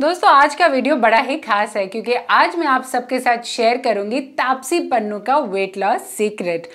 दोस्तों आज का वीडियो बड़ा ही खास है क्योंकि आज मैं आप सबके साथ शेयर करूंगी तापसी पन्नू का वेट लॉस सीक्रेट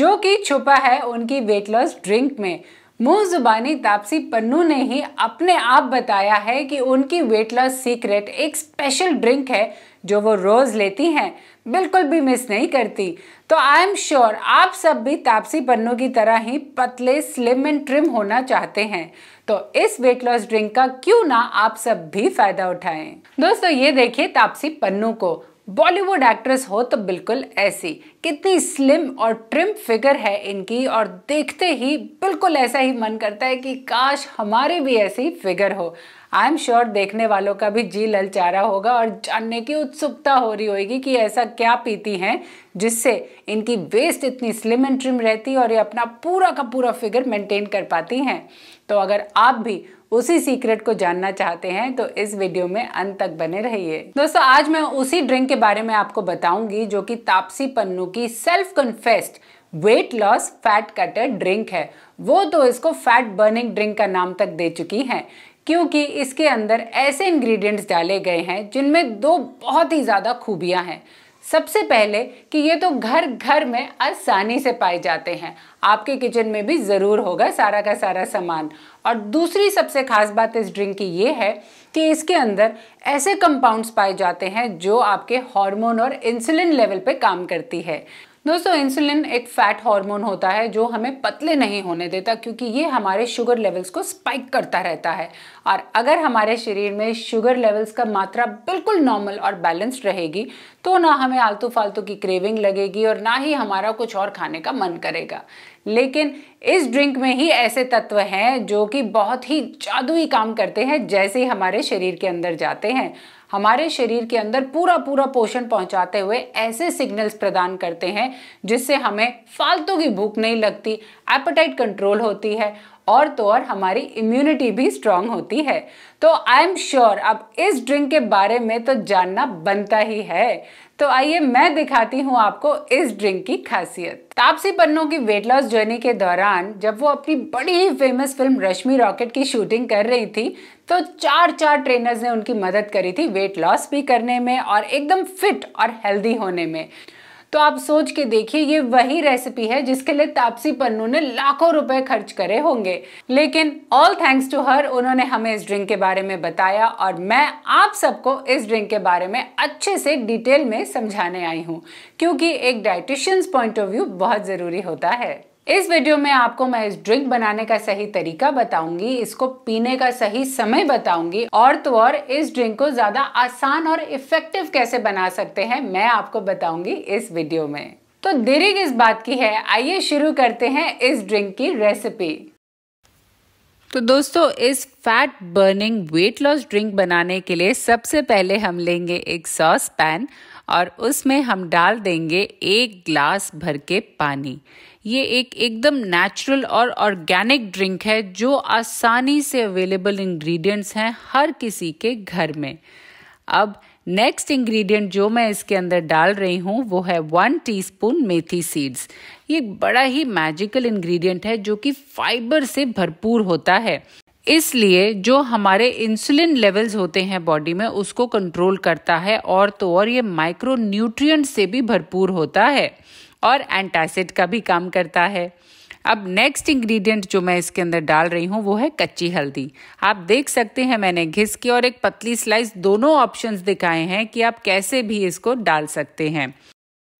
जो कि छुपा है उनकी वेट लॉस ड्रिंक में मुंह जुबानी तापसी पन्नू ने ही अपने आप बताया है कि उनकी वेट लॉस सीक्रेट एक स्पेशल ड्रिंक है जो वो रोज़ लेती हैं बिल्कुल भी मिस नहीं करती तो आई एम श्योर आप सब भी तापसी पन्नू की तरह ही पतले स्लिम एंड ट्रिम होना चाहते हैं तो इस वेट लॉस ड्रिंक का क्यों ना आप सब भी फ़ायदा उठाएं दोस्तों ये देखिए तापसी पन्नू को बॉलीवुड एक्ट्रेस हो तो बिल्कुल ऐसी कितनी स्लिम और ट्रिम फिगर है इनकी और देखते ही बिल्कुल ऐसा ही मन करता है कि काश हमारे भी ऐसी फिगर हो आई एम श्योर देखने वालों का भी जी ललचारा होगा और जानने की उत्सुकता हो रही होगी कि ऐसा क्या पीती हैं जिससे इनकी वेस्ट इतनी स्लिम एंड ट्रिम रहती है और ये अपना पूरा का पूरा फिगर मेंटेन कर पाती हैं तो अगर आप भी उसी सीक्रेट को जानना चाहते हैं तो इस वीडियो में अंत तक बने रहिए दोस्तों आज मैं उसी ड्रिंक के बारे में आपको बताऊंगी जो कि तापसी पन्नू की self confessed weight loss fat cutter drink है वो तो इसको फैट बर्निंग ड्रिंक का नाम तक दे चुकी हैं क्योंकि इसके अंदर ऐसे इंग्रेडिएंट्स डाले गए हैं जिनमें दो बहुत ही ज़्यादा खूबियां हैं सबसे पहले कि ये तो घर घर में आसानी से पाए जाते हैं आपके किचन में भी ज़रूर होगा सारा का सारा सामान और दूसरी सबसे खास बात इस ड्रिंक की ये है कि इसके अंदर ऐसे कंपाउंड्स पाए जाते हैं जो आपके हार्मोन और इंसुलिन लेवल पे काम करती है दोस्तों इंसुलिन एक फैट हार्मोन होता है जो हमें पतले नहीं होने देता क्योंकि ये हमारे शुगर लेवल्स को स्पाइक करता रहता है और अगर हमारे शरीर में शुगर लेवल्स का मात्रा बिल्कुल नॉर्मल और बैलेंस्ड रहेगी तो ना हमें आलतू फालतू की क्रेविंग लगेगी और ना ही हमारा कुछ और खाने का मन करेगा लेकिन इस ड्रिंक में ही ऐसे तत्व हैं जो कि बहुत ही जादुई काम करते हैं जैसे ही हमारे शरीर के अंदर जाते हैं हमारे शरीर के अंदर पूरा पूरा पोषण पहुंचाते हुए ऐसे सिग्नल्स प्रदान करते हैं जिससे हमें फालतू की भूख नहीं लगती एपेटाइट कंट्रोल होती है और तो और हमारी इम्यूनिटी भी स्ट्रांग होती है तो आई एम श्योर अब इस ड्रिंक के बारे में तो जानना बनता ही है तो आइए मैं दिखाती हूँ आपको इस ड्रिंक की खासियत तापसी पन्नों की वेट लॉस जर्नी के दौरान जब वो अपनी बड़ी ही फेमस फिल्म रश्मि रॉकेट की शूटिंग कर रही थी तो चार चार ट्रेनर्स ने उनकी मदद करी थी वेट लॉस भी करने में और एकदम फिट और हेल्दी होने में तो आप सोच के देखिए ये वही रेसिपी है जिसके लिए तापसी पन्नू ने लाखों रुपए खर्च करे होंगे लेकिन ऑल थैंक्स टू हर उन्होंने हमें इस ड्रिंक के बारे में बताया और मैं आप सबको इस ड्रिंक के बारे में अच्छे से डिटेल में समझाने आई हूँ क्योंकि एक डाइटिशियंस पॉइंट ऑफ व्यू बहुत ज़रूरी होता है इस वीडियो में आपको मैं इस ड्रिंक बनाने का सही तरीका बताऊंगी इसको पीने का सही समय बताऊंगी और तो और इस ड्रिंक को ज्यादा आसान और इफेक्टिव कैसे बना सकते हैं मैं आपको बताऊंगी इस वीडियो में तो देरी किस बात की है आइए शुरू करते हैं इस ड्रिंक की रेसिपी तो दोस्तों इस fat burning weight loss drink बनाने के लिए सबसे पहले हम लेंगे एक सॉस पैन और उसमें हम डाल देंगे एक ग्लास भर के पानी ये एक एकदम नेचुरल और ऑर्गेनिक ड्रिंक है जो आसानी से अवेलेबल इंग्रेडिएंट्स हैं हर किसी के घर में अब नेक्स्ट इंग्रेडिएंट जो मैं इसके अंदर डाल रही हूँ वो है वन टीस्पून मेथी सीड्स ये बड़ा ही मैजिकल इंग्रेडिएंट है जो कि फाइबर से भरपूर होता है इसलिए जो हमारे इंसुलिन लेवल्स होते हैं बॉडी में उसको कंट्रोल करता है और तो और ये माइक्रो न्यूट्रिएंट से भी भरपूर होता है और एंटासिड का भी काम करता है अब नेक्स्ट इंग्रेडिएंट जो मैं इसके अंदर डाल रही हूँ वो है कच्ची हल्दी आप देख सकते हैं मैंने घिस की और एक पतली स्लाइस दोनों ऑप्शंस दिखाए हैं कि आप कैसे भी इसको डाल सकते हैं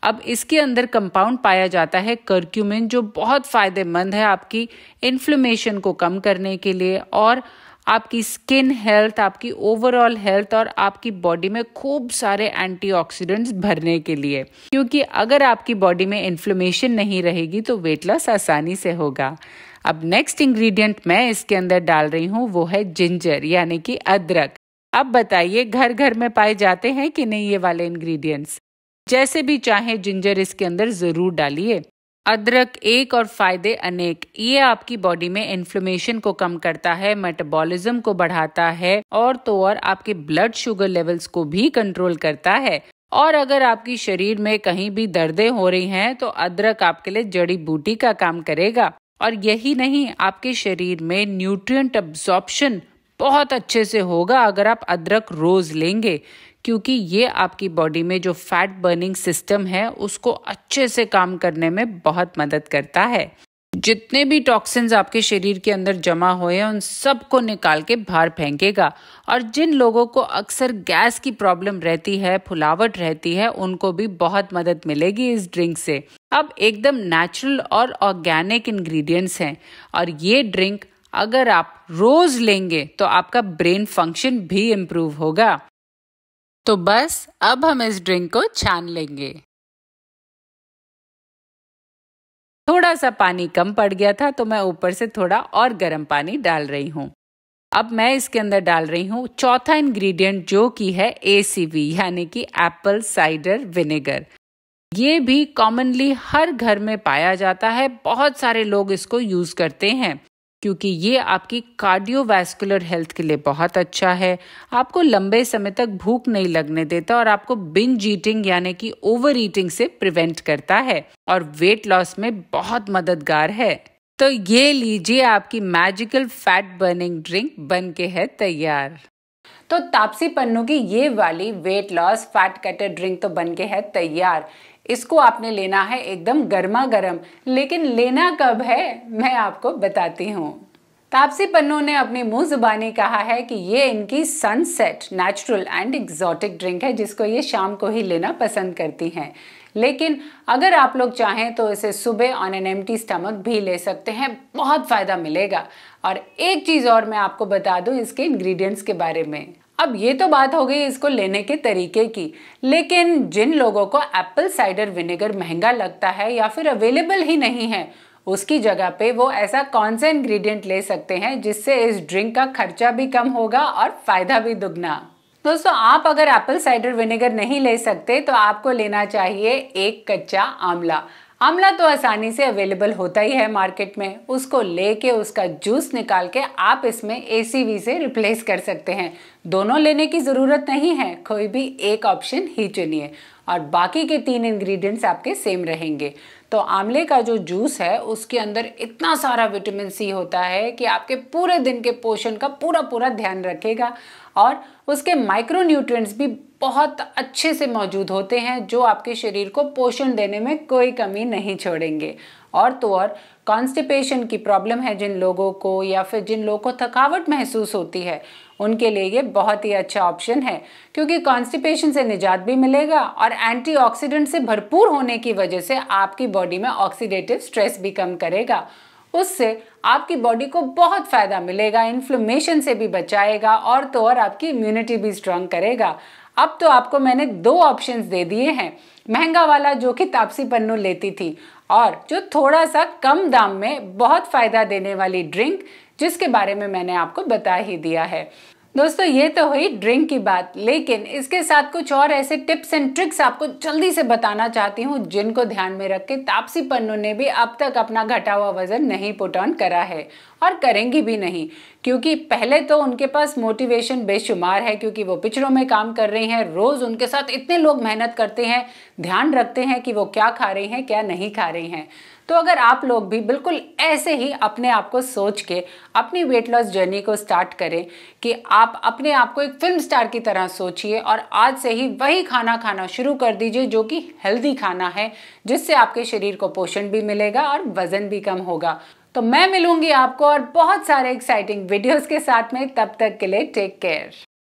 अब इसके अंदर कंपाउंड पाया जाता है करक्यूमिन जो बहुत फ़ायदेमंद है आपकी इन्फ्लेमेशन को कम करने के लिए और आपकी स्किन हेल्थ आपकी ओवरऑल हेल्थ और आपकी बॉडी में खूब सारे एंटीऑक्सीडेंट्स भरने के लिए क्योंकि अगर आपकी बॉडी में इन्फ्लेमेशन नहीं रहेगी तो वेट लॉस आसानी से होगा अब नेक्स्ट इंग्रेडिएंट मैं इसके अंदर डाल रही हूँ वो है जिंजर यानी कि अदरक अब बताइए घर घर में पाए जाते हैं कि नहीं ये वाले इंग्रेडिएंट्स जैसे भी चाहे जिंजर इसके अंदर ज़रूर डालिए अदरक एक और फायदे अनेक ये आपकी बॉडी में इन्फ्लेमेशन को कम करता है मेटाबॉलिज्म को बढ़ाता है और तो और आपके ब्लड शुगर लेवल्स को भी कंट्रोल करता है और अगर आपकी शरीर में कहीं भी दर्दे हो रही हैं तो अदरक आपके लिए जड़ी बूटी का काम करेगा और यही नहीं आपके शरीर में न्यूट्रिएंट अब्जॉर्प्शन बहुत अच्छे से होगा अगर आप अदरक रोज लेंगे क्योंकि ये आपकी बॉडी में जो फैट बर्निंग सिस्टम है उसको अच्छे से काम करने में बहुत मदद करता है जितने भी टॉक्सिन्स आपके शरीर के अंदर जमा हुए हैं उन सबको निकाल के बाहर फेंकेगा और जिन लोगों को अक्सर गैस की प्रॉब्लम रहती है फुलावट रहती है उनको भी बहुत मदद मिलेगी इस ड्रिंक से अब एकदम नेचुरल और ऑर्गेनिक इंग्रेडिएंट्स हैं और ये ड्रिंक अगर आप रोज लेंगे तो आपका ब्रेन फंक्शन भी इम्प्रूव होगा तो बस अब हम इस ड्रिंक को छान लेंगे थोड़ा सा पानी कम पड़ गया था तो मैं ऊपर से थोड़ा और गर्म पानी डाल रही हूँ अब मैं इसके अंदर डाल रही हूँ चौथा इंग्रेडिएंट जो कि है ए यानी कि एप्पल साइडर विनेगर ये भी कॉमनली हर घर में पाया जाता है बहुत सारे लोग इसको यूज़ करते हैं क्योंकि ये आपकी कार्डियोवैस्कुलर हेल्थ के लिए बहुत अच्छा है आपको लंबे समय तक भूख नहीं लगने देता और आपको बिंज ईटिंग यानी कि ओवर ईटिंग से प्रिवेंट करता है और वेट लॉस में बहुत मददगार है तो ये लीजिए आपकी मैजिकल फैट बर्निंग ड्रिंक बन के है तैयार तो तापसी पन्नू की ये वाली weight loss fat cutter drink तो बन के है तैयार इसको आपने लेना है एकदम गर्मा गर्म लेकिन लेना कब है मैं आपको बताती हूँ तापसी पन्नू ने अपनी मुंह जुबानी कहा है कि ये इनकी sunset natural and exotic drink है जिसको ये शाम को ही लेना पसंद करती हैं लेकिन अगर आप लोग चाहें तो इसे सुबह ऑन एन एम्प्टी स्टमक भी ले सकते हैं बहुत फ़ायदा मिलेगा और एक चीज़ और मैं आपको बता दूं इसके इंग्रेडिएंट्स के बारे में अब ये तो बात हो गई इसको लेने के तरीके की लेकिन जिन लोगों को एप्पल साइडर विनेगर महंगा लगता है या फिर अवेलेबल ही नहीं है उसकी जगह पे वो ऐसा कौन सा इंग्रेडिएंट ले सकते हैं जिससे इस ड्रिंक का खर्चा भी कम होगा और फ़ायदा भी दुगना दोस्तों आप अगर एप्पल साइडर विनेगर नहीं ले सकते तो आपको लेना चाहिए एक कच्चा आंवला आंवला तो आसानी से अवेलेबल होता ही है मार्केट में उसको लेके उसका जूस निकाल के आप इसमें ए से रिप्लेस कर सकते हैं दोनों लेने की ज़रूरत नहीं है कोई भी एक ऑप्शन ही चुनिए और बाकी के तीन इंग्रेडिएंट्स आपके सेम रहेंगे तो आंवले का जो जूस है उसके अंदर इतना सारा विटामिन सी होता है कि आपके पूरे दिन के पोषण का पूरा पूरा ध्यान रखेगा और उसके माइक्रो न्यूट्रिएंट्स भी बहुत अच्छे से मौजूद होते हैं जो आपके शरीर को पोषण देने में कोई कमी नहीं छोड़ेंगे और तो और कॉन्स्टिपेशन की प्रॉब्लम है जिन लोगों को या फिर जिन लोगों को थकावट महसूस होती है उनके लिए ये बहुत ही अच्छा ऑप्शन है क्योंकि कॉन्स्टिपेशन से निजात भी मिलेगा और एंटीऑक्सीडेंट से भरपूर होने की वजह से आपकी बॉडी में ऑक्सीडेटिव स्ट्रेस भी कम करेगा उससे आपकी बॉडी को बहुत फ़ायदा मिलेगा इन्फ्लेमेशन से भी बचाएगा और तो और आपकी इम्यूनिटी भी स्ट्रांग करेगा अब तो आपको मैंने दो ऑप्शंस दे दिए हैं महंगा वाला जो कि तापसी पन्नू लेती थी और जो थोड़ा सा कम दाम में बहुत फ़ायदा देने वाली ड्रिंक जिसके बारे में मैंने आपको बता ही दिया है दोस्तों ये तो हुई ड्रिंक की बात लेकिन इसके साथ कुछ और ऐसे टिप्स एंड ट्रिक्स आपको जल्दी से बताना चाहती हूँ जिनको ध्यान में रख के तापसी पन्नू ने भी अब तक अपना घटा हुआ वजन नहीं पुट ऑन करा है और करेंगी भी नहीं क्योंकि पहले तो उनके पास मोटिवेशन बेशुमार है क्योंकि वो पिक्चरों में काम कर रही हैं रोज़ उनके साथ इतने लोग मेहनत करते हैं ध्यान रखते हैं कि वो क्या खा रही हैं क्या नहीं खा रही हैं तो अगर आप लोग भी बिल्कुल ऐसे ही अपने आप को सोच के अपनी वेट लॉस जर्नी को स्टार्ट करें कि आप अपने आप को एक फिल्म स्टार की तरह सोचिए और आज से ही वही खाना खाना शुरू कर दीजिए जो कि हेल्दी खाना है जिससे आपके शरीर को पोषण भी मिलेगा और वजन भी कम होगा तो मैं मिलूंगी आपको और बहुत सारे एक्साइटिंग वीडियोस के साथ में तब तक के लिए टेक केयर